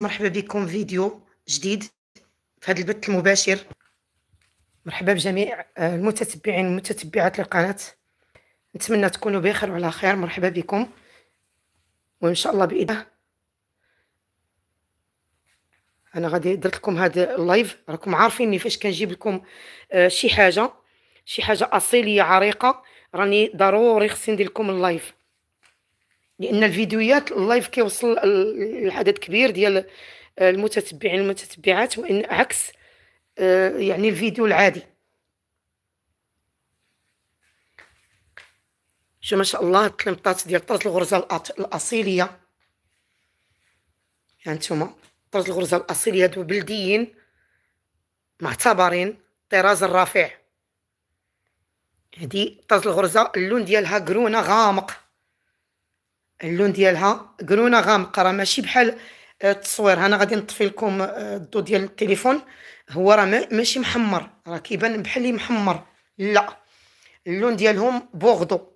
مرحبا بكم فيديو جديد في هذا البث المباشر مرحبا بجميع آه، المتتبعين والمتتبعات للقناة نتمنى تكونوا بخير وعلى خير مرحبا بكم وان شاء الله باذن انا غادي درت لكم هذا اللايف راكم عارفيني فاش كنجيب لكم آه، شي حاجه شي حاجه اصيليه عريقه راني ضروري خصني ندير لكم اللايف لان الفيديوهات اللايف كيوصل لعدد كبير ديال المتتبعين والمتتبعات وان عكس آه، يعني الفيديو العادي شو ما شاء الله الطلمطات ديال طرز الغرزه الاصيليه هانتوما يعني طرز الغرزه الاصيليه هادو بلديين معتبرين الطراز الرفيع هادي طرز الغرزه اللون ديالها قرونه غامق اللون ديالها قرونه غامقه راه ماشي بحال آه، التصوير انا غادي نطفي لكم آه، الضو ديال التليفون هو راه ماشي محمر راه كيبان بحال محمر لا اللون ديالهم بوغدو